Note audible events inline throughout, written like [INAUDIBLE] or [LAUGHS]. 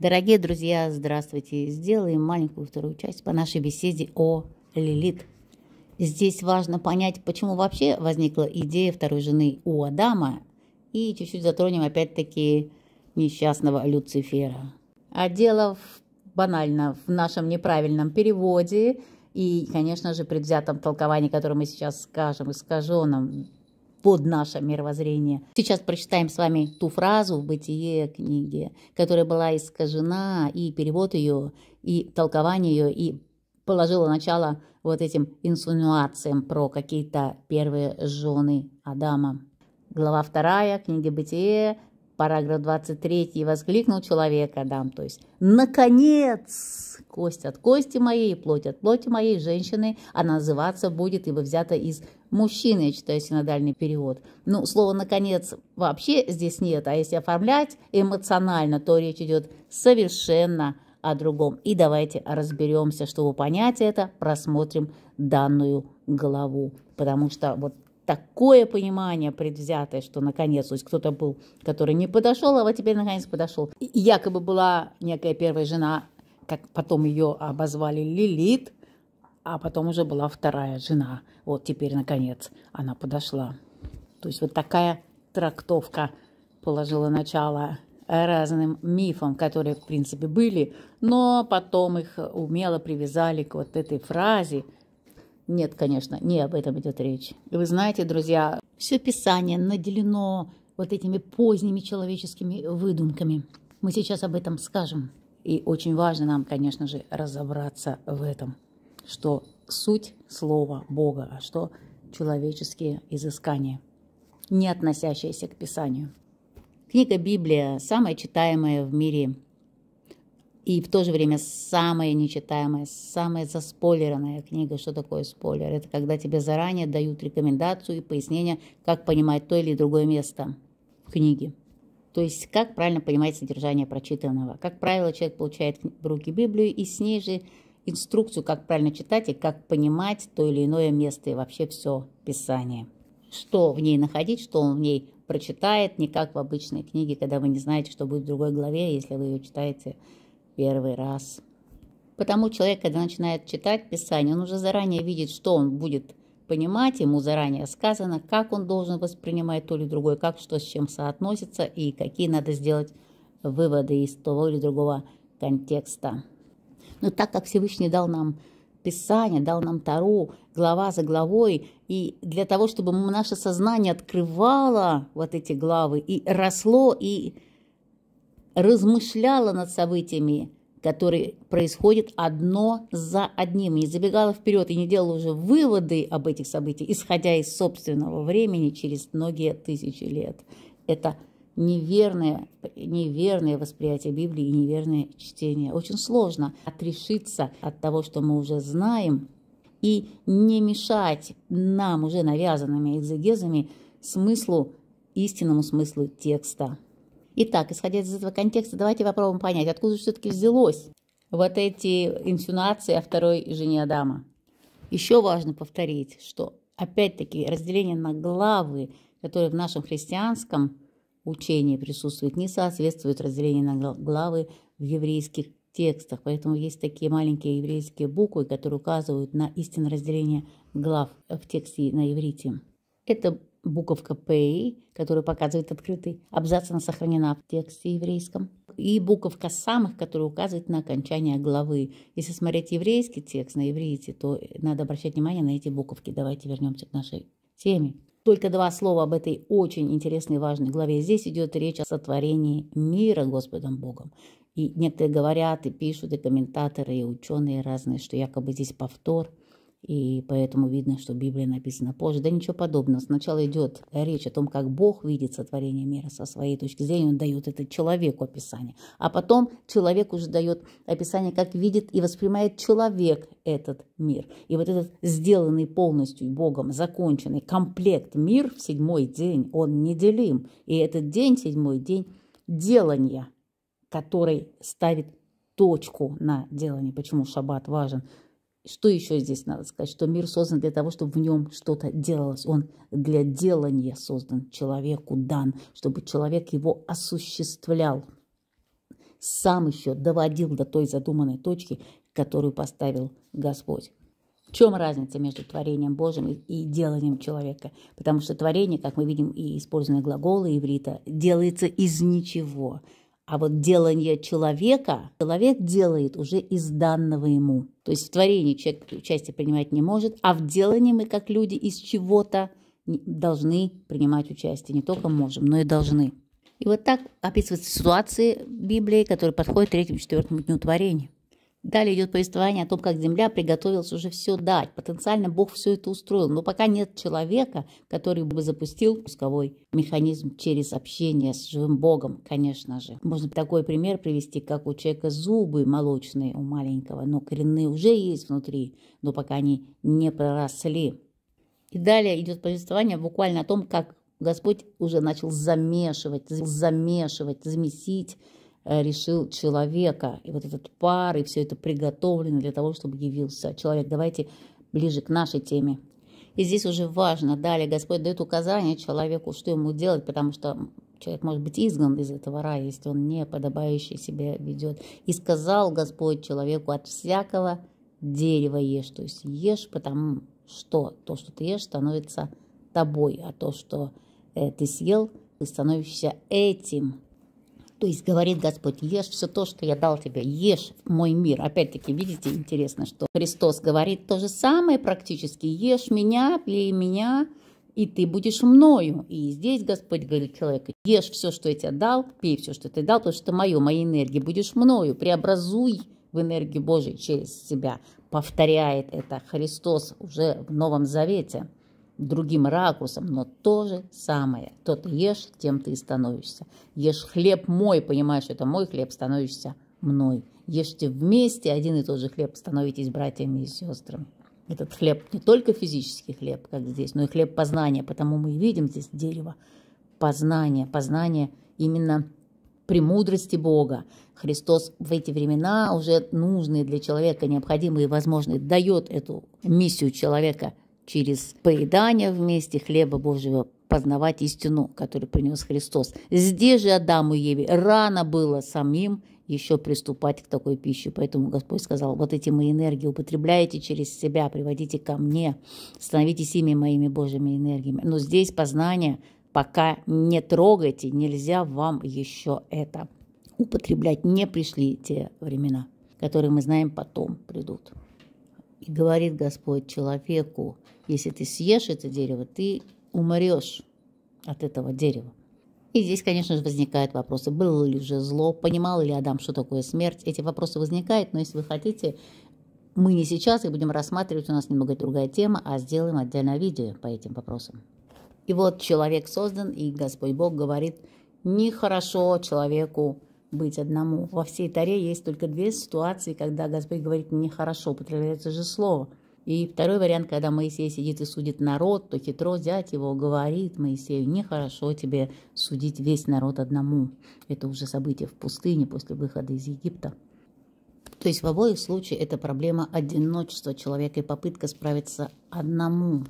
Дорогие друзья, здравствуйте! Сделаем маленькую вторую часть по нашей беседе о Лилит. Здесь важно понять, почему вообще возникла идея второй жены у Адама, и чуть-чуть затронем опять-таки несчастного Люцифера. А дело в, банально в нашем неправильном переводе и, конечно же, предвзятом толковании, которое мы сейчас скажем, искаженном под наше мировоззрение. Сейчас прочитаем с вами ту фразу в «Бытие» книги, которая была искажена, и перевод ее, и толкование ее, и положила начало вот этим инсинуациям про какие-то первые жены Адама. Глава вторая книги «Бытие», Параграф 23 и воскликнул человек Адам, то есть «Наконец!» Кость от кости моей, плоть от плоти моей женщины, она называться будет, ибо взята из мужчины, я читаю синодальный перевод. Ну, слово «наконец» вообще здесь нет, а если оформлять эмоционально, то речь идет совершенно о другом. И давайте разберемся, чтобы понять это, просмотрим данную главу. Потому что вот такое понимание предвзятое, что наконец, то есть кто-то был, который не подошел, а вот теперь наконец подошел. И якобы была некая первая жена, как потом ее обозвали Лилит, а потом уже была вторая жена. Вот теперь наконец она подошла. То есть вот такая трактовка положила начало разным мифам, которые в принципе были, но потом их умело привязали к вот этой фразе нет, конечно, не об этом идет речь. вы знаете, друзья, все Писание наделено вот этими поздними человеческими выдумками. Мы сейчас об этом скажем. И очень важно нам, конечно же, разобраться в этом, что суть Слова Бога, а что человеческие изыскания, не относящиеся к Писанию. Книга Библия – самая читаемая в мире и в то же время самая нечитаемая, самая заспойлерная книга. Что такое спойлер? Это когда тебе заранее дают рекомендацию и пояснение, как понимать то или другое место в книге. То есть, как правильно понимать содержание прочитанного. Как правило, человек получает в руки Библию и с ней же инструкцию, как правильно читать и как понимать то или иное место и вообще все Писание. Что в ней находить, что он в ней прочитает, не как в обычной книге, когда вы не знаете, что будет в другой главе, если вы ее читаете первый раз. Потому человек, когда начинает читать Писание, он уже заранее видит, что он будет понимать, ему заранее сказано, как он должен воспринимать то или другое, как что с чем соотносится и какие надо сделать выводы из того или другого контекста. Но так как Всевышний дал нам Писание, дал нам Тару, глава за главой, и для того, чтобы наше сознание открывало вот эти главы и росло, и размышляла над событиями, которые происходят одно за одним, не забегала вперед и не делала уже выводы об этих событиях, исходя из собственного времени через многие тысячи лет. Это неверное, неверное восприятие Библии и неверное чтение. Очень сложно отрешиться от того, что мы уже знаем, и не мешать нам уже навязанными экзегезами смыслу, истинному смыслу текста. Итак, исходя из этого контекста, давайте попробуем понять, откуда же все-таки взялось вот эти инсинуации о второй жене Адама. Еще важно повторить, что опять-таки разделение на главы, которое в нашем христианском учении присутствует, не соответствует разделению на главы в еврейских текстах. Поэтому есть такие маленькие еврейские буквы, которые указывают на истинное разделение глав в тексте на иврите. Это буковка пей, которая показывает открытый абзац, она сохранена в тексте еврейском. И буковка «самых», которая указывает на окончание главы. Если смотреть еврейский текст на иврите, то надо обращать внимание на эти буковки. Давайте вернемся к нашей теме. Только два слова об этой очень интересной и важной главе. Здесь идет речь о сотворении мира Господом Богом. И некоторые говорят, и пишут, и комментаторы, и ученые разные, что якобы здесь повтор – и поэтому видно, что Библия написана позже. Да ничего подобного. Сначала идет речь о том, как Бог видит сотворение мира со своей точки зрения. Он дает это человеку описание. А потом человек уже дает описание, как видит и воспринимает человек этот мир. И вот этот сделанный полностью Богом, законченный комплект мир в седьмой день, он неделим. И этот день, седьмой день делания, который ставит точку на делании. Почему шаббат важен? Что еще здесь надо сказать? Что мир создан для того, чтобы в нем что-то делалось. Он для делания создан, человеку дан, чтобы человек его осуществлял. Сам еще доводил до той задуманной точки, которую поставил Господь. В чем разница между творением Божьим и деланием человека? Потому что творение, как мы видим, и использованные глаголы иврита, делается из ничего – а вот делание человека человек делает уже из данного ему. То есть в творении человек участие принимать не может, а в делании мы, как люди, из чего-то должны принимать участие. Не только можем, но и должны. И вот так описываются ситуации Библии, которые подходят третьему-четвертому дню творения. Далее идет повествование о том, как Земля приготовилась уже все дать. Потенциально Бог все это устроил, но пока нет человека, который бы запустил пусковой механизм через общение с живым Богом, конечно же. Можно такой пример привести, как у человека зубы молочные у маленького, но коренные уже есть внутри, но пока они не проросли. И далее идет повествование буквально о том, как Господь уже начал замешивать, замешивать, замесить Э, решил человека. И вот этот пар, и все это приготовлено для того, чтобы явился человек. Давайте ближе к нашей теме. И здесь уже важно, далее Господь дает указание человеку, что ему делать, потому что человек может быть изгнан из этого рая, если он не подобающий себя ведет. И сказал Господь человеку, от всякого дерева ешь, то есть ешь, потому что то, что ты ешь, становится тобой, а то, что э, ты съел, ты становишься этим то есть говорит Господь, ешь все то, что я дал тебе, ешь мой мир. Опять-таки, видите, интересно, что Христос говорит то же самое практически, ешь меня, пей меня, и ты будешь мною. И здесь Господь говорит человеку, ешь все, что я тебе дал, пей все, что ты дал, потому что мое, моей энергии, будешь мною, преобразуй в энергию Божию через себя. Повторяет это Христос уже в Новом Завете другим ракурсом, но то же самое. То ты ешь, тем ты и становишься. Ешь хлеб мой, понимаешь, это мой хлеб, становишься мной. Ешьте вместе один и тот же хлеб, становитесь братьями и сестрами. Этот хлеб не только физический хлеб, как здесь, но и хлеб познания. Потому мы и видим здесь дерево познания, познание именно премудрости Бога. Христос в эти времена уже нужные для человека, необходимые и возможные, дает эту миссию человека – через поедание вместе хлеба Божьего познавать истину, которую принес Христос. Здесь же Адаму и Еве рано было самим еще приступать к такой пище. Поэтому Господь сказал, вот эти мои энергии употребляйте через себя, приводите ко мне, становитесь ими моими Божьими энергиями. Но здесь познание пока не трогайте, нельзя вам еще это употреблять. Не пришли те времена, которые мы знаем потом придут. И говорит Господь человеку, если ты съешь это дерево, ты умрешь от этого дерева. И здесь, конечно же, возникают вопросы, было ли же зло, понимал ли Адам, что такое смерть. Эти вопросы возникают, но если вы хотите, мы не сейчас их будем рассматривать, у нас немного другая тема, а сделаем отдельное видео по этим вопросам. И вот человек создан, и Господь Бог говорит, нехорошо человеку быть одному. Во всей Таре есть только две ситуации, когда Господь говорит «нехорошо», употребляется же слово. И второй вариант, когда Моисей сидит и судит народ, то хитро взять его говорит Моисею, нехорошо тебе судить весь народ одному. Это уже событие в пустыне после выхода из Египта. То есть в обоих случаях это проблема одиночества человека и попытка справиться одному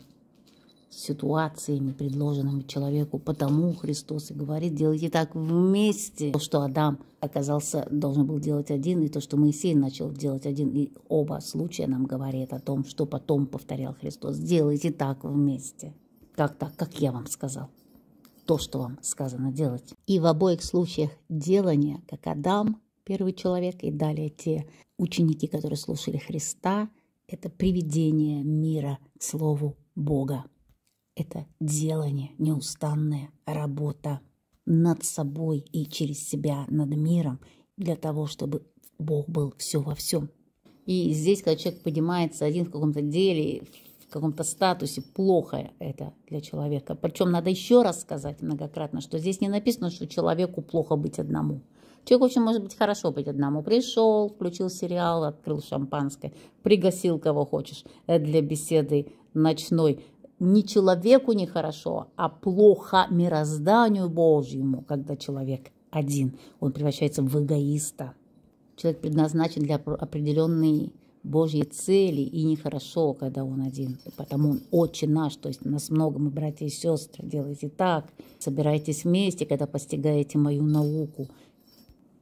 ситуациями, предложенными человеку. Потому Христос и говорит, делайте так вместе. То, что Адам оказался, должен был делать один, и то, что Моисей начал делать один. И оба случая нам говорят о том, что потом повторял Христос. Делайте так вместе. Как так, как я вам сказал. То, что вам сказано делать. И в обоих случаях делание, как Адам, первый человек, и далее те ученики, которые слушали Христа, это приведение мира к Слову Бога это делание, неустанная работа над собой и через себя, над миром, для того, чтобы Бог был все во всем. И здесь, когда человек поднимается один в каком-то деле, в каком-то статусе, плохо это для человека. Причем надо еще раз сказать многократно, что здесь не написано, что человеку плохо быть одному. Человек, в общем, может быть хорошо быть одному. Пришел, включил сериал, открыл шампанское, пригласил кого хочешь для беседы ночной не человеку нехорошо, а плохо мирозданию Божьему, когда человек один, он превращается в эгоиста. Человек предназначен для определенной Божьей цели, и нехорошо, когда он один, потому он отче наш, то есть нас много, мы братья и сестры, делайте так, собирайтесь вместе, когда постигаете мою науку,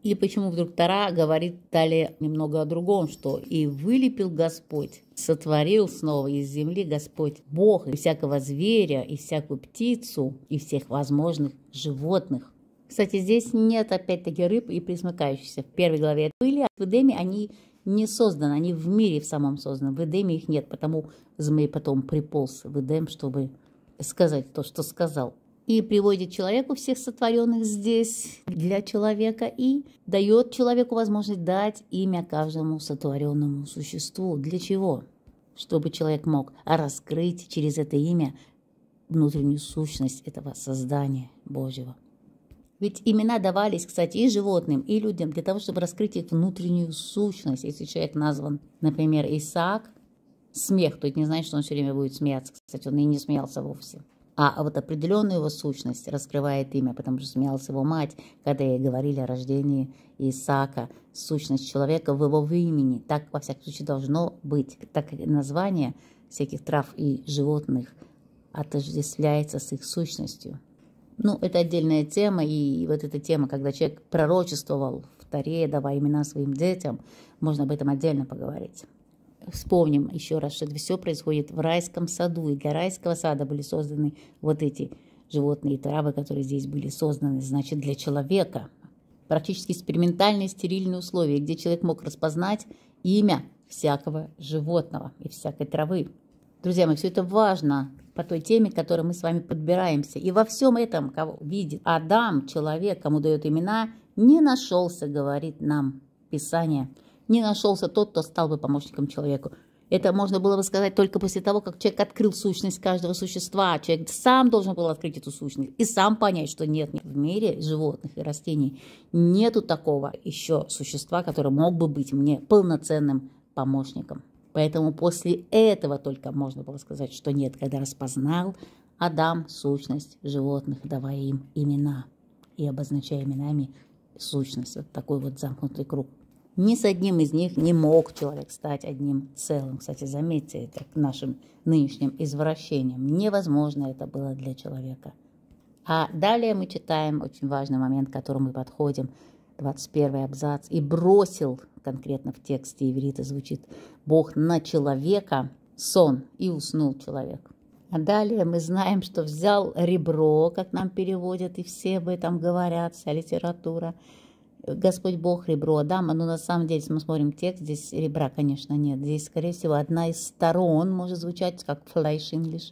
или почему вдруг Тара говорит далее немного о другом, что «И вылепил Господь, сотворил снова из земли Господь Бог и всякого зверя, и всякую птицу, и всех возможных животных». Кстати, здесь нет опять-таки рыб и присмыкающихся. В первой главе были, а в Эдеме они не созданы, они в мире в самом созданы. В Эдеме их нет, потому змей потом приполз в Эдем, чтобы сказать то, что сказал и приводит человеку всех сотворенных здесь для человека и дает человеку возможность дать имя каждому сотворенному существу. Для чего? Чтобы человек мог раскрыть через это имя внутреннюю сущность этого создания Божьего. Ведь имена давались, кстати, и животным, и людям для того, чтобы раскрыть их внутреннюю сущность. Если человек назван, например, Исаак, смех, то это не значит, что он все время будет смеяться. Кстати, он и не смеялся вовсе а вот определенную его сущность раскрывает имя, потому что смеялась его мать, когда ей говорили о рождении Исаака, сущность человека в его имени. Так, во всяком случае, должно быть. Так как название всяких трав и животных отождествляется с их сущностью. Ну, это отдельная тема, и вот эта тема, когда человек пророчествовал в Таре, давая имена своим детям, можно об этом отдельно поговорить вспомним еще раз, что это все происходит в райском саду, и для райского сада были созданы вот эти животные и травы, которые здесь были созданы, значит, для человека. Практически экспериментальные стерильные условия, где человек мог распознать имя всякого животного и всякой травы. Друзья мои, все это важно по той теме, к которой мы с вами подбираемся. И во всем этом, кого видит Адам, человек, кому дает имена, не нашелся, говорит нам Писание – не нашелся тот, кто стал бы помощником человеку. Это можно было бы сказать только после того, как человек открыл сущность каждого существа. Человек сам должен был открыть эту сущность и сам понять, что нет, нет в мире животных и растений нету такого еще существа, которое мог бы быть мне полноценным помощником. Поэтому после этого только можно было сказать, что нет, когда распознал Адам сущность животных, давая им имена и обозначая именами сущность. Вот такой вот замкнутый круг. Ни с одним из них не мог человек стать одним целым. Кстати, заметьте это к нашим нынешним извращениям. Невозможно это было для человека. А далее мы читаем очень важный момент, к которому мы подходим. 21 абзац. «И бросил» конкретно в тексте иврита звучит «Бог на человека сон, и уснул человек». А далее мы знаем, что взял ребро, как нам переводят, и все об этом говорят, вся литература – Господь Бог, ребро Адама, но на самом деле, если мы смотрим текст, здесь ребра, конечно, нет. Здесь, скорее всего, одна из сторон может звучать как flesh English,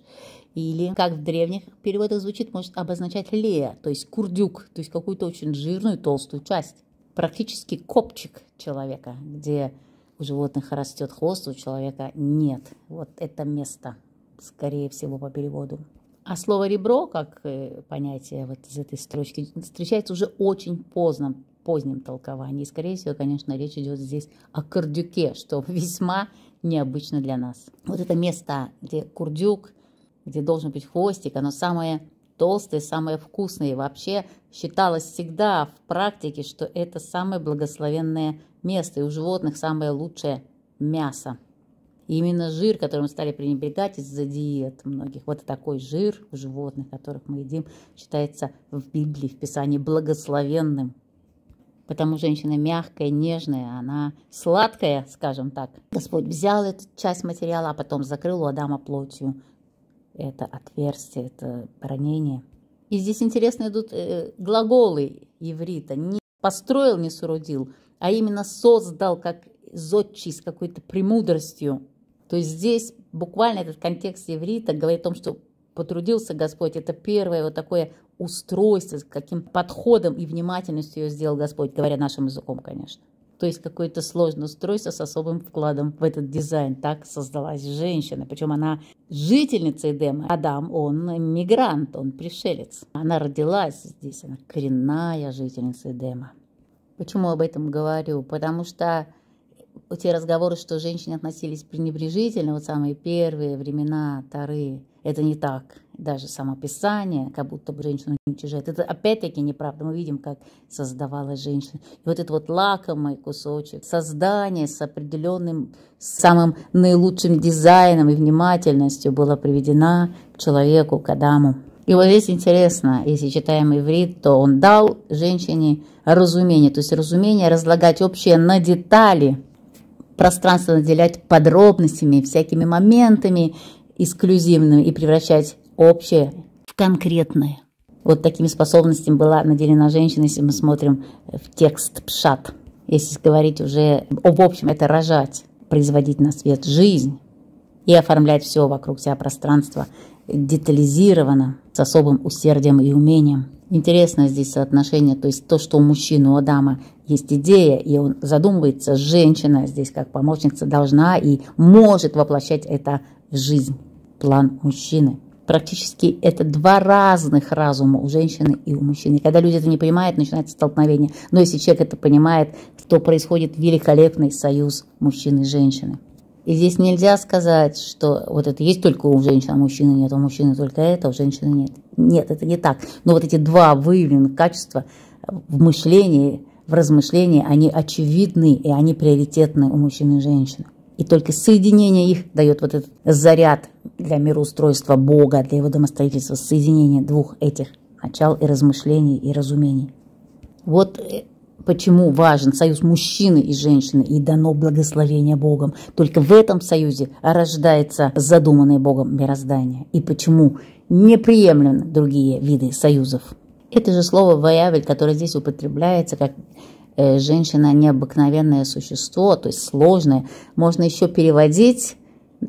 или, как в древних переводах звучит, может обозначать лея, то есть курдюк, то есть какую-то очень жирную, толстую часть. Практически копчик человека, где у животных растет хвост, у человека нет. Вот это место, скорее всего, по переводу. А слово «ребро», как э, понятие вот из этой строчки, встречается уже очень поздно позднем толковании. И, скорее всего, конечно, речь идет здесь о Курдюке, что [LAUGHS] весьма необычно для нас. Вот это место, где Курдюк, где должен быть хвостик, оно самое толстые, самые вкусные. Вообще считалось всегда в практике, что это самое благословенное место, и у животных самое лучшее мясо. И именно жир, которым стали пренебрегать из-за диет многих, вот такой жир у животных, которых мы едим, считается в Библии, в Писании благословенным потому женщина мягкая, нежная, она сладкая, скажем так. Господь взял эту часть материала, а потом закрыл у Адама плотью. Это отверстие, это ранение. И здесь интересно идут э, глаголы еврита. Не построил, не соорудил, а именно создал как зодчий с какой-то премудростью. То есть здесь буквально этот контекст еврита говорит о том, что потрудился Господь. Это первое вот такое устройстве, с каким подходом и внимательностью ее сделал Господь, говоря нашим языком, конечно. То есть какое-то сложное устройство с особым вкладом в этот дизайн. Так создалась женщина. Причем она жительница Эдема. Адам, он мигрант, он пришелец. Она родилась здесь, она коренная жительница Эдема. Почему об этом говорю? Потому что те разговоры, что женщины относились пренебрежительно, вот самые первые времена Тары, это не так. Даже самописание, как будто бы женщину уничижает. Это опять-таки неправда. Мы видим, как создавалась женщина. И вот этот вот лакомый кусочек, создание с определенным, самым наилучшим дизайном и внимательностью было приведена к человеку, к Адаму. И вот здесь интересно, если читаем иврит, то он дал женщине разумение, то есть разумение разлагать общее на детали, пространство наделять подробностями, всякими моментами, эксклюзивным и превращать общее в конкретное. Вот такими способностями была наделена женщина, если мы смотрим в текст Пшат. Если говорить уже об общем, это рожать, производить на свет жизнь и оформлять все вокруг себя пространство детализировано с особым усердием и умением. Интересно здесь соотношение, то есть то, что у мужчины, у Адама есть идея, и он задумывается, женщина здесь как помощница должна и может воплощать это в жизнь план мужчины. Практически это два разных разума у женщины и у мужчины. Когда люди это не понимают, начинается столкновение. Но если человек это понимает, то происходит великолепный союз мужчины и женщины. И здесь нельзя сказать, что вот это есть только у женщины, а мужчины нет, у мужчины только это, у женщины нет. Нет, это не так. Но вот эти два выявленных качества в мышлении, в размышлении, они очевидны и они приоритетны у мужчин и женщин. И только соединение их дает вот этот заряд для мироустройства Бога, для его домостроительства, соединение двух этих начал и размышлений, и разумений. Вот э, почему важен союз мужчины и женщины и дано благословение Богом. Только в этом союзе рождается задуманное Богом мироздание. И почему неприемлемы другие виды союзов. Это же слово «ваявель», которое здесь употребляется как Э, женщина необыкновенное существо, то есть сложное. Можно еще переводить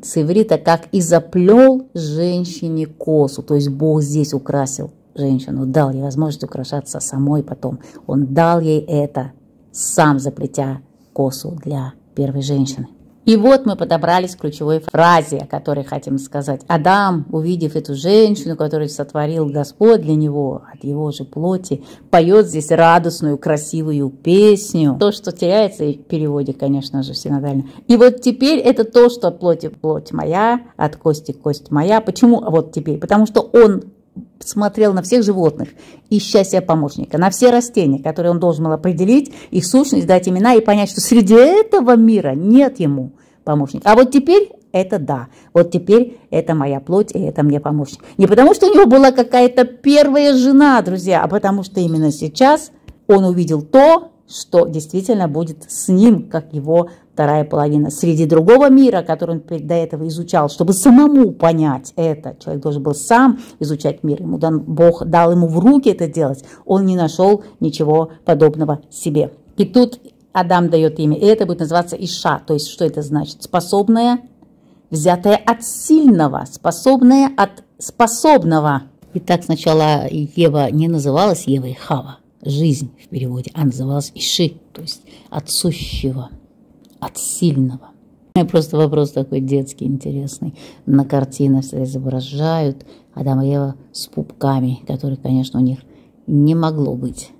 с иврита как «и заплел женщине косу», то есть Бог здесь украсил женщину, дал ей возможность украшаться самой потом. Он дал ей это, сам заплетя косу для первой женщины. И вот мы подобрались к ключевой фразе, о которой хотим сказать. Адам, увидев эту женщину, которую сотворил Господь для него, от его же плоти, поет здесь радостную, красивую песню. То, что теряется в переводе, конечно же, синодально. И вот теперь это то, что от плоти плоть моя, от кости кость моя. Почему вот теперь? Потому что он смотрел на всех животных, ища себе помощника, на все растения, которые он должен был определить, их сущность, дать имена и понять, что среди этого мира нет ему помощника. А вот теперь это да, вот теперь это моя плоть, и это мне помощник. Не потому, что у него была какая-то первая жена, друзья, а потому что именно сейчас он увидел то, что действительно будет с ним, как его вторая половина среди другого мира, который он до этого изучал, чтобы самому понять это. Человек должен был сам изучать мир. Ему дан, Бог дал ему в руки это делать. Он не нашел ничего подобного себе. И тут Адам дает имя. И это будет называться Иша. То есть что это значит? Способная, взятая от сильного, способная от способного. Итак, сначала Ева не называлась Евой Хава, жизнь в переводе, а называлась Иши, то есть отсущего от сильного. Просто вопрос такой детский, интересный. На картинах изображают Адама и Ева с пупками, которые, конечно, у них не могло быть.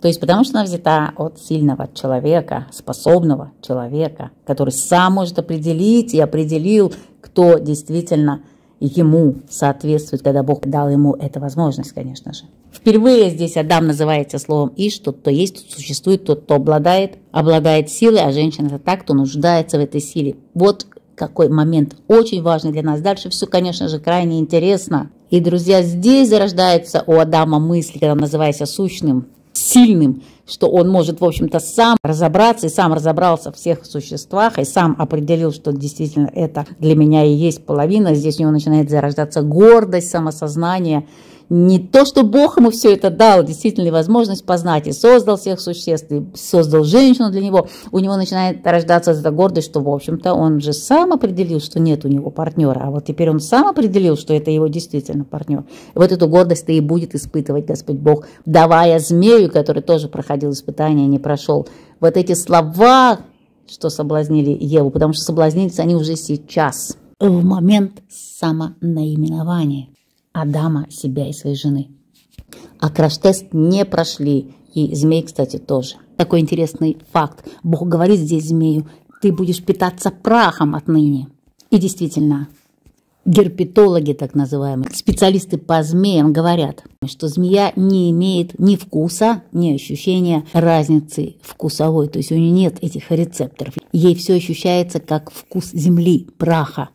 То есть потому что она взята от сильного человека, способного человека, который сам может определить и определил, кто действительно – ему соответствует, когда Бог дал ему эту возможность, конечно же. Впервые здесь Адам называется словом «иш», тот, кто есть, тот существует, тот, кто обладает, обладает силой, а женщина – это так, кто нуждается в этой силе. Вот какой момент очень важный для нас. Дальше все, конечно же, крайне интересно. И, друзья, здесь зарождается у Адама мысль, когда он называется сущным сильным, что он может, в общем-то, сам разобраться и сам разобрался в всех существах, и сам определил, что действительно это для меня и есть половина. Здесь у него начинает зарождаться гордость, самосознание – не то, что Бог ему все это дал, действительно возможность познать, и создал всех существ, и создал женщину для него, у него начинает рождаться эта гордость, что, в общем-то, он же сам определил, что нет у него партнера, а вот теперь он сам определил, что это его действительно партнер. вот эту гордость-то и будет испытывать Господь Бог, давая змею, который тоже проходил испытание, не прошел. Вот эти слова, что соблазнили Еву, потому что соблазнились они уже сейчас, в момент самонаименования. Адама, себя и своей жены. А краш-тест не прошли, и змей, кстати, тоже. Такой интересный факт. Бог говорит здесь змею, ты будешь питаться прахом отныне. И действительно, герпетологи, так называемые, специалисты по змеям говорят, что змея не имеет ни вкуса, ни ощущения разницы вкусовой, то есть у нее нет этих рецепторов. Ей все ощущается как вкус земли, праха.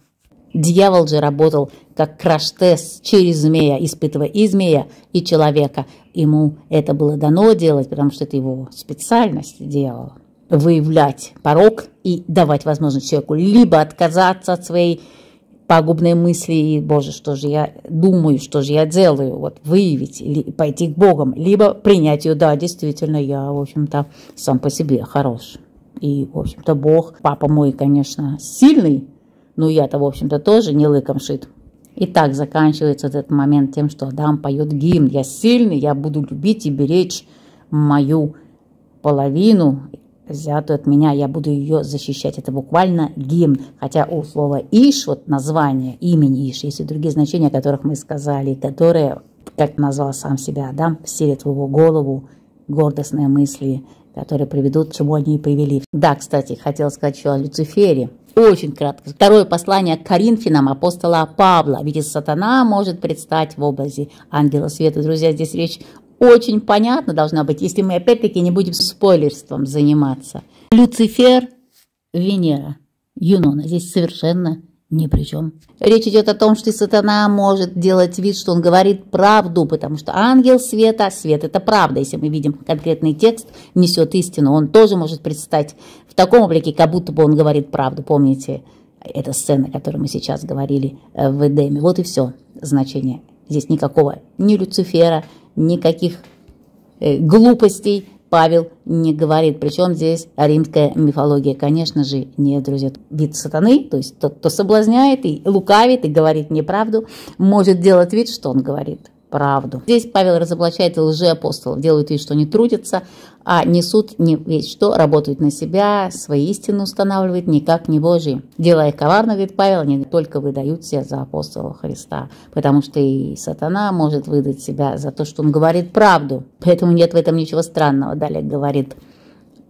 Дьявол же работал как краш-тест через змея, испытывая и змея, и человека. Ему это было дано делать, потому что это его специальность делала. Выявлять порог и давать возможность человеку либо отказаться от своей пагубной мысли и, боже, что же я думаю, что же я делаю, вот выявить или пойти к Богам, либо принять ее, да, действительно, я, в общем-то, сам по себе хорош. И, в общем-то, Бог, папа мой, конечно, сильный, ну, я-то, в общем-то, тоже не лыком шит. И так заканчивается этот момент тем, что Адам поет гимн. Я сильный, я буду любить и беречь мою половину, взятую от меня, я буду ее защищать. Это буквально гимн. Хотя у слова Иш, вот название имени Иш, есть и другие значения, о которых мы сказали, которые, как назвал сам себя Адам, вселят в его голову гордостные мысли, которые приведут, к чему они и привели. Да, кстати, хотел сказать еще о Люцифере – очень кратко. Второе послание к Коринфянам апостола Павла. Ведь сатана может предстать в образе ангела света. Друзья, здесь речь очень понятна должна быть, если мы опять-таки не будем спойлерством заниматься. Люцифер, Венера, Юнона. Здесь совершенно ни при чем. Речь идет о том, что сатана может делать вид, что он говорит правду, потому что ангел света, свет это правда. Если мы видим конкретный текст, несет истину, он тоже может предстать в таком облике, как будто бы он говорит правду. Помните, это сцена, о которой мы сейчас говорили э, в Эдеме. Вот и все значение. Здесь никакого ни Люцифера, никаких э, глупостей, Павел не говорит. Причем здесь римская мифология, конечно же, не, друзья, вид сатаны, то есть тот, кто соблазняет и лукавит, и говорит неправду, может делать вид, что он говорит правду. Здесь Павел разоблачает лжи апостолов. делают вид, что не трудятся, а несут не ведь что, работают на себя, свои истины устанавливают, никак не Божьи. Делая коварно, говорит Павел, они только выдают себя за апостола Христа, потому что и сатана может выдать себя за то, что он говорит правду. Поэтому нет в этом ничего странного, далее говорит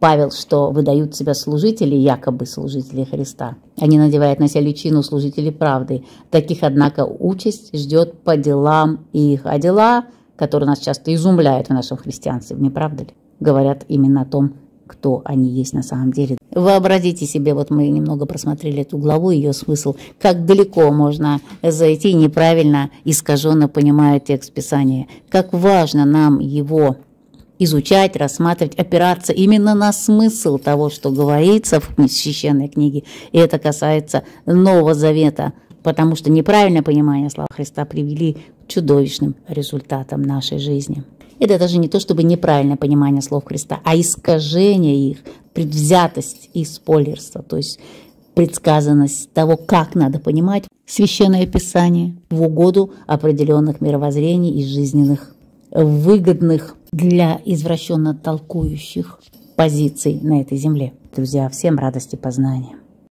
Павел, что выдают себя служители, якобы служители Христа. Они надевают на себя личину служителей правды. Таких, однако, участь ждет по делам их. А дела, которые нас часто изумляют в нашем христианстве, не правда ли? Говорят именно о том, кто они есть на самом деле. Вообразите себе, вот мы немного просмотрели эту главу, ее смысл, как далеко можно зайти неправильно, искаженно понимая текст Писания, как важно нам его изучать, рассматривать, опираться именно на смысл того, что говорится в священной книге. И это касается Нового Завета, потому что неправильное понимание слова Христа привели к чудовищным результатам нашей жизни. Это даже не то, чтобы неправильное понимание слов Христа, а искажение их, предвзятость и спойлерство, то есть предсказанность того, как надо понимать священное писание в угоду определенных мировоззрений и жизненных выгодных для извращенно толкующих позиций на этой земле. Друзья, всем радости познания.